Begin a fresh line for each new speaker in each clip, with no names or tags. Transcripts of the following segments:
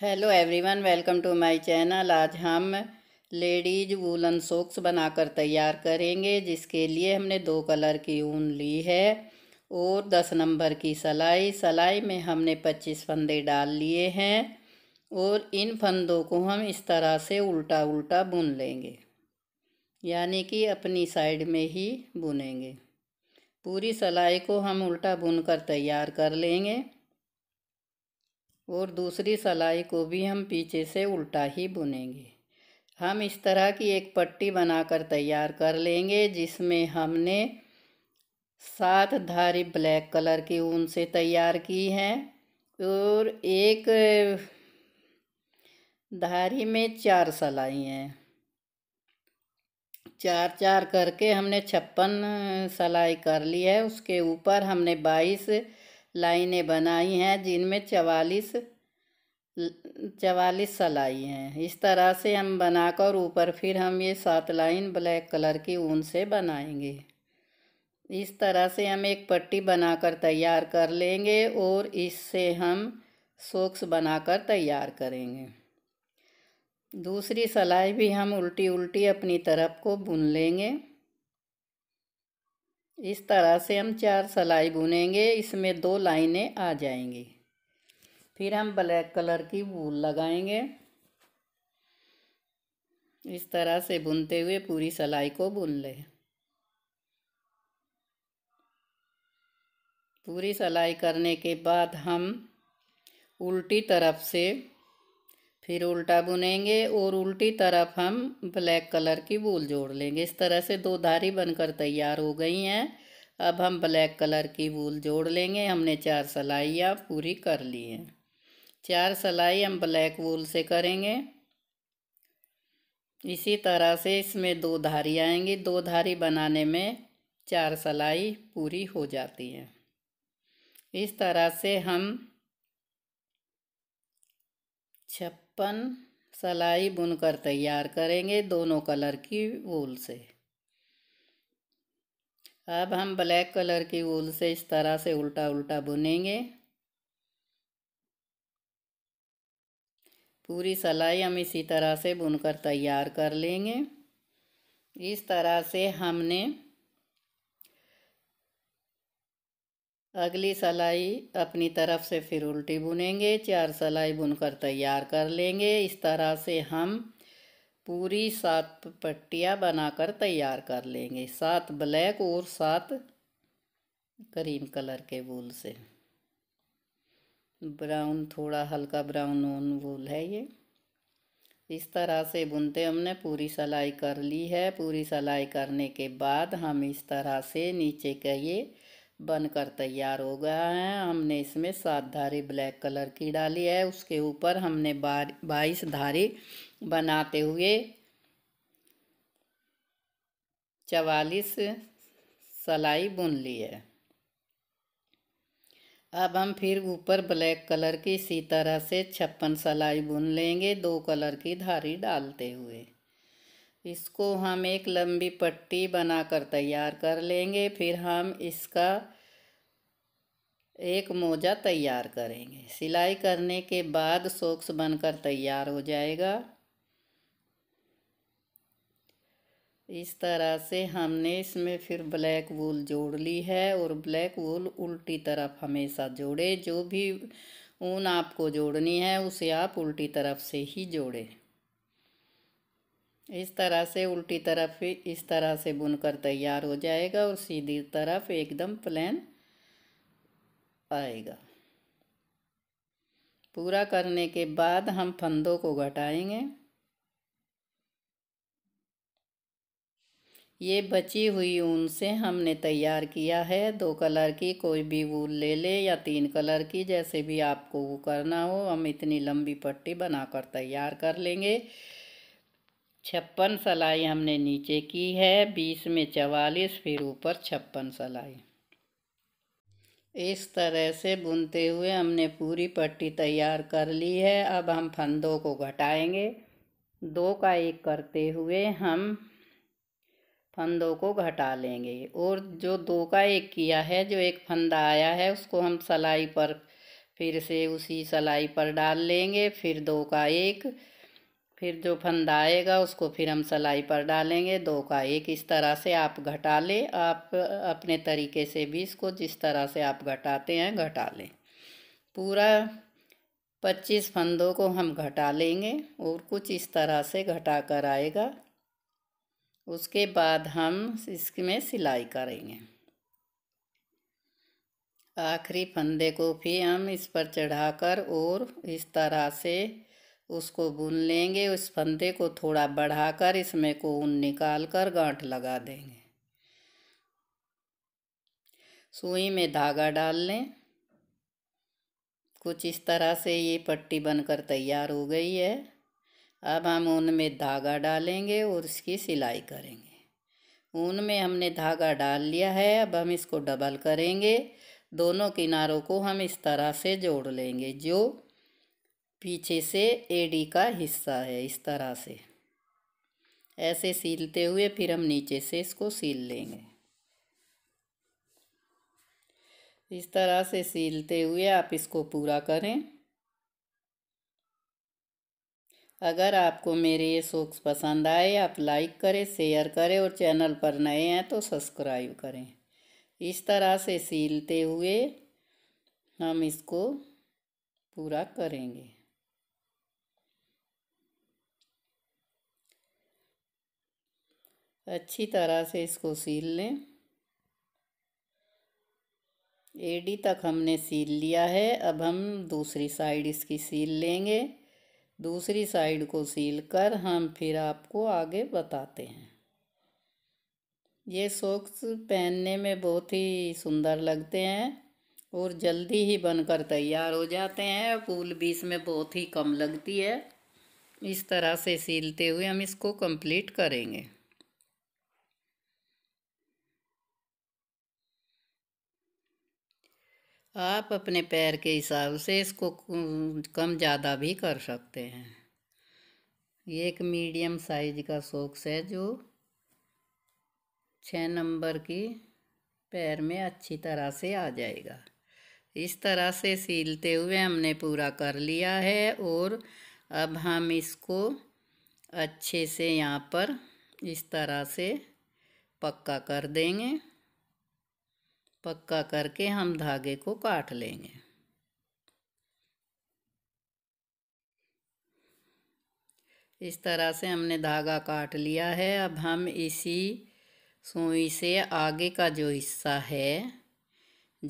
hello everyone welcome to my channel आज हम ladies woollen socks बनाकर तैयार करेंगे जिसके लिए हमने दो कलर की ऊन ली है और दस नंबर की सलाई सलाई में हमने पच्चीस फंदे डाल लिए हैं और इन फंदों को हम इस तरह से उल्टा उल्टा बुन लेंगे यानी कि अपनी साइड में ही बुनेंगे पूरी सलाई को हम उल्टा बुन कर तैयार कर लेंगे और दूसरी सलाई को भी हम पीछे से उल्टा ही बुनेंगे हम इस तरह की एक पट्टी बनाकर तैयार कर लेंगे जिसमें हमने सात धारी ब्लैक कलर की ऊन से तैयार की है और एक धारी में चार सलाई हैं चार चार करके हमने छप्पन सलाई कर ली है उसके ऊपर हमने बाईस लाइनें बनाई हैं जिनमें चवालीस चवालीस सलाई हैं इस तरह से हम बनाकर ऊपर फिर हम ये सात लाइन ब्लैक कलर की ऊन से बनाएंगे इस तरह से हम एक पट्टी बनाकर तैयार कर लेंगे और इससे हम सोक्स बनाकर तैयार करेंगे दूसरी सलाई भी हम उल्टी उल्टी अपनी तरफ को बुन लेंगे इस तरह से हम चार सलाई बुनेंगे इसमें दो लाइनें आ जाएंगी फिर हम ब्लैक कलर की वूल लगाएंगे इस तरह से बुनते हुए पूरी सलाई को बुन लें पूरी सलाई करने के बाद हम उल्टी तरफ से फिर उल्टा बुनेंगे और उल्टी तरफ हम ब्लैक कलर की वूल जोड़ लेंगे इस तरह से दो धारी बनकर तैयार हो गई हैं अब हम ब्लैक कलर की वूल जोड़ लेंगे हमने चार सलाइयाँ पूरी कर ली हैं चार सलाई हम ब्लैक वूल से करेंगे इसी तरह से इसमें दो धारी आएंगी दो धारी बनाने में चार सलाई पूरी हो जाती है इस तरह से हम छप छप्पन सलाई बुनकर तैयार करेंगे दोनों कलर की वूल से अब हम ब्लैक कलर की वूल से इस तरह से उल्टा उल्टा बुनेंगे पूरी सलाई हम इसी तरह से बुनकर तैयार कर लेंगे इस तरह से हमने अगली सलाई अपनी तरफ से फिर उल्टी बुनेंगे चार सलाई बुनकर तैयार कर लेंगे इस तरह से हम पूरी सात पट्टियाँ बनाकर तैयार कर लेंगे सात ब्लैक और सात क्रीम कलर के वूल से ब्राउन थोड़ा हल्का ब्राउन ओन वूल है ये इस तरह से बुनते हमने पूरी सलाई कर ली है पूरी सलाई करने के बाद हम इस तरह से नीचे का ये बनकर तैयार हो गया है हमने इसमें सात धारी ब्लैक कलर की डाली है उसके ऊपर हमने बाईस धारी बनाते हुए चवालीस सलाई बुन ली है अब हम फिर ऊपर ब्लैक कलर की इसी तरह से छप्पन सलाई बुन लेंगे दो कलर की धारी डालते हुए इसको हम एक लंबी पट्टी बनाकर तैयार कर लेंगे फिर हम इसका एक मोजा तैयार करेंगे सिलाई करने के बाद सोक्स बनकर तैयार हो जाएगा इस तरह से हमने इसमें फिर ब्लैक वूल जोड़ ली है और ब्लैक वूल उल्टी तरफ हमेशा जोड़े जो भी ऊन आपको जोड़नी है उसे आप उल्टी तरफ से ही जोड़ें इस तरह से उल्टी तरफ इस तरह से बुनकर तैयार हो जाएगा और सीधी तरफ एकदम प्लेन आएगा पूरा करने के बाद हम फंदों को घटाएंगे ये बची हुई ऊन से हमने तैयार किया है दो कलर की कोई भी वूल ले ले या तीन कलर की जैसे भी आपको वो करना हो हम इतनी लंबी पट्टी बनाकर तैयार कर लेंगे छप्पन सलाई हमने नीचे की है बीस में चवालीस फिर ऊपर छप्पन सलाई इस तरह से बुनते हुए हमने पूरी पट्टी तैयार कर ली है अब हम फंदों को घटाएंगे दो का एक करते हुए हम फंदों को घटा लेंगे और जो दो का एक किया है जो एक फंदा आया है उसको हम सलाई पर फिर से उसी सलाई पर डाल लेंगे फिर दो का एक फिर जो फंदा आएगा उसको फिर हम सलाई पर डालेंगे दो का एक इस तरह से आप घटा लें आप अपने तरीके से भी इसको जिस तरह से आप घटाते हैं घटा लें पूरा पच्चीस फंदों को हम घटा लेंगे और कुछ इस तरह से घटा कर आएगा उसके बाद हम इसमें सिलाई करेंगे आखिरी फंदे को भी हम इस पर चढ़ाकर और इस तरह से उसको बुन लेंगे उस फंदे को थोड़ा बढ़ाकर इसमें को ऊन निकाल कर गांठ लगा देंगे सुई में धागा डाल लें कुछ इस तरह से ये पट्टी बनकर तैयार हो गई है अब हम ऊन में धागा डालेंगे और इसकी सिलाई करेंगे ऊन में हमने धागा डाल लिया है अब हम इसको डबल करेंगे दोनों किनारों को हम इस तरह से जोड़ लेंगे जो पीछे से ए डी का हिस्सा है इस तरह से ऐसे सीलते हुए फिर हम नीचे से इसको सील लेंगे इस तरह से सीलते हुए आप इसको पूरा करें अगर आपको मेरे ये सोक्स पसंद आए आप लाइक करें शेयर करें और चैनल पर नए हैं तो सब्सक्राइब करें इस तरह से सीलते हुए हम इसको पूरा करेंगे अच्छी तरह से इसको सील लें एडी तक हमने सील लिया है अब हम दूसरी साइड इसकी सील लेंगे दूसरी साइड को सील कर हम फिर आपको आगे बताते हैं ये सॉक्स पहनने में बहुत ही सुंदर लगते हैं और जल्दी ही बनकर तैयार हो जाते हैं फूल भी इसमें बहुत ही कम लगती है इस तरह से सीलते हुए हम इसको कंप्लीट करेंगे आप अपने पैर के हिसाब से इसको कम ज़्यादा भी कर सकते हैं ये एक मीडियम साइज का सॉक्स है जो छः नंबर की पैर में अच्छी तरह से आ जाएगा इस तरह से सीलते हुए हमने पूरा कर लिया है और अब हम इसको अच्छे से यहाँ पर इस तरह से पक्का कर देंगे पक्का करके हम धागे को काट लेंगे इस तरह से हमने धागा काट लिया है अब हम इसी सुई से आगे का जो हिस्सा है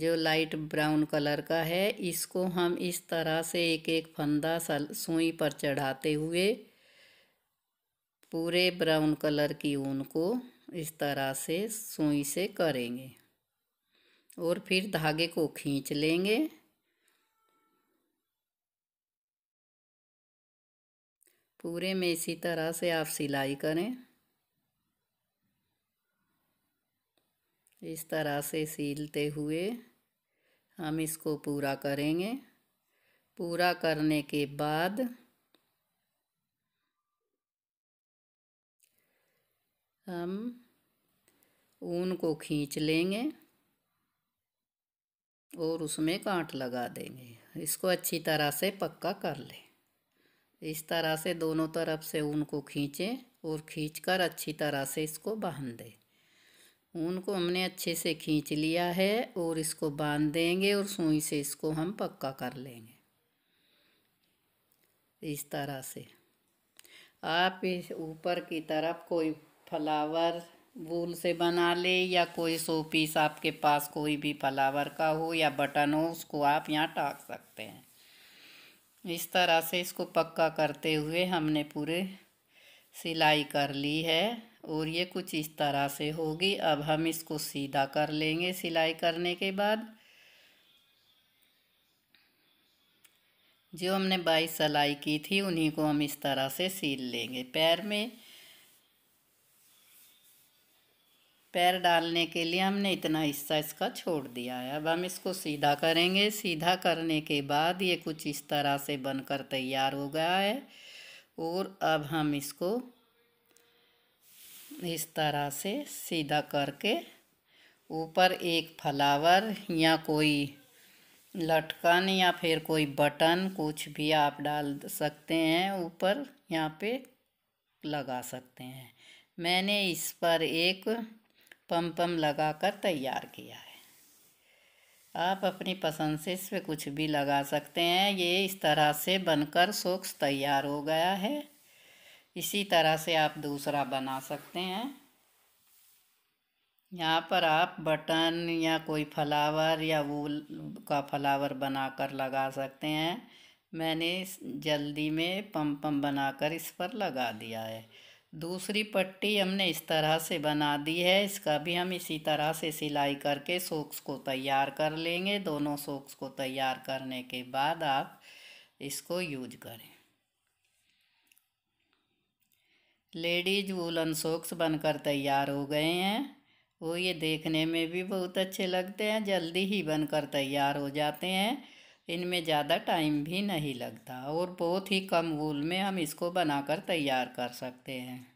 जो लाइट ब्राउन कलर का है इसको हम इस तरह से एक एक फंदा सुई पर चढ़ाते हुए पूरे ब्राउन कलर की ऊन को इस तरह से सुई से करेंगे और फिर धागे को खींच लेंगे पूरे में इसी तरह से आप सिलाई करें इस तरह से सिलते हुए हम इसको पूरा करेंगे पूरा करने के बाद हम ऊन को खींच लेंगे और उसमें गांठ लगा देंगे इसको अच्छी तरह से पक्का कर लें इस तरह से दोनों तरफ से ऊन को खींचें और खींचकर अच्छी तरह से इसको बांध दें ऊन को हमने अच्छे से खींच लिया है और इसको बांध देंगे और सुई से इसको हम पक्का कर लेंगे इस तरह से आप इस ऊपर की तरफ कोई फ्लावर वूल से बना ले या कोई सो पीस आपके पास कोई भी फ्लावर का हो या बटन हो उसको आप यहाँ टाक सकते हैं इस तरह से इसको पक्का करते हुए हमने पूरे सिलाई कर ली है और ये कुछ इस तरह से होगी अब हम इसको सीधा कर लेंगे सिलाई करने के बाद जो हमने बाईस सिलाई की थी उन्हीं को हम इस तरह से सील लेंगे पैर में पैर डालने के लिए हमने इतना हिस्सा इसका छोड़ दिया है अब हम इसको सीधा करेंगे सीधा करने के बाद ये कुछ इस तरह से बनकर तैयार हो गया है और अब हम इसको इस तरह से सीधा करके ऊपर एक फ्लावर या कोई लटकन या फिर कोई बटन कुछ भी आप डाल सकते हैं ऊपर यहाँ पे लगा सकते हैं मैंने इस पर एक पम पम लगा कर तैयार किया है आप अपनी पसंद से इस पर कुछ भी लगा सकते हैं ये इस तरह से बनकर सोक्स तैयार हो गया है इसी तरह से आप दूसरा बना सकते हैं यहाँ पर आप बटन या कोई फ्लावर या वूल का फ्लावर बनाकर लगा सकते हैं मैंने जल्दी में पम पम बनाकर इस पर लगा दिया है दूसरी पट्टी हमने इस तरह से बना दी है इसका भी हम इसी तरह से सिलाई करके सोक्स को तैयार कर लेंगे दोनों सोक्स को तैयार करने के बाद आप इसको यूज करें लेडीज वूलन सोक्स बनकर तैयार हो गए हैं वो ये देखने में भी बहुत अच्छे लगते हैं जल्दी ही बनकर तैयार हो जाते हैं इनमें ज़्यादा टाइम भी नहीं लगता और बहुत ही कम वूल में हम इसको बनाकर तैयार कर सकते हैं